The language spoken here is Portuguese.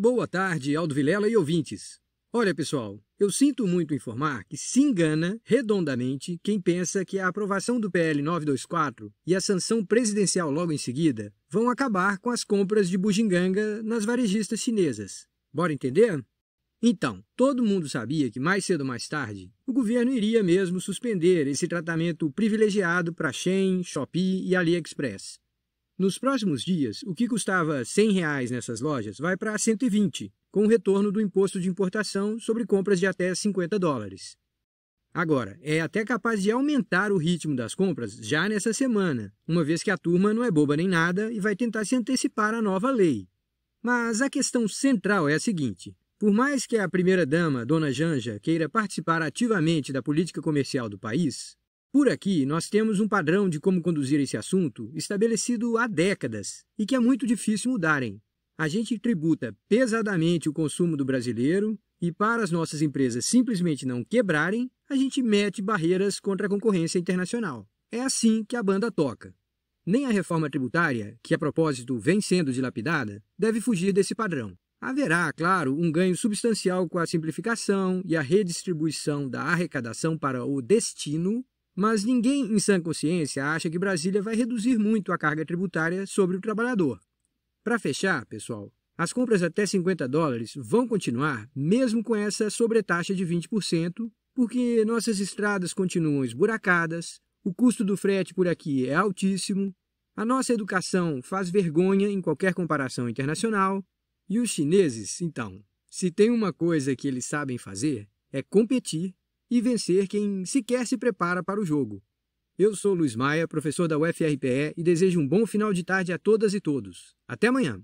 Boa tarde, Aldo Vilela e ouvintes. Olha, pessoal, eu sinto muito informar que se engana redondamente quem pensa que a aprovação do PL 924 e a sanção presidencial logo em seguida vão acabar com as compras de bujinganga nas varejistas chinesas. Bora entender? Então, todo mundo sabia que mais cedo ou mais tarde o governo iria mesmo suspender esse tratamento privilegiado para Shein, Shopee e AliExpress. Nos próximos dias, o que custava R$ 100 reais nessas lojas vai para 120, com o retorno do imposto de importação sobre compras de até 50 dólares. Agora, é até capaz de aumentar o ritmo das compras já nessa semana, uma vez que a turma não é boba nem nada e vai tentar se antecipar à nova lei. Mas a questão central é a seguinte: por mais que a primeira-dama, Dona Janja, queira participar ativamente da política comercial do país, por aqui, nós temos um padrão de como conduzir esse assunto estabelecido há décadas e que é muito difícil mudarem. A gente tributa pesadamente o consumo do brasileiro e, para as nossas empresas simplesmente não quebrarem, a gente mete barreiras contra a concorrência internacional. É assim que a banda toca. Nem a reforma tributária, que a propósito vem sendo dilapidada, deve fugir desse padrão. Haverá, claro, um ganho substancial com a simplificação e a redistribuição da arrecadação para o destino mas ninguém em sã consciência acha que Brasília vai reduzir muito a carga tributária sobre o trabalhador. Para fechar, pessoal, as compras até 50 dólares vão continuar mesmo com essa sobretaxa de 20%, porque nossas estradas continuam esburacadas, o custo do frete por aqui é altíssimo, a nossa educação faz vergonha em qualquer comparação internacional, e os chineses, então, se tem uma coisa que eles sabem fazer, é competir e vencer quem sequer se prepara para o jogo. Eu sou Luiz Maia, professor da UFRPE, e desejo um bom final de tarde a todas e todos. Até amanhã!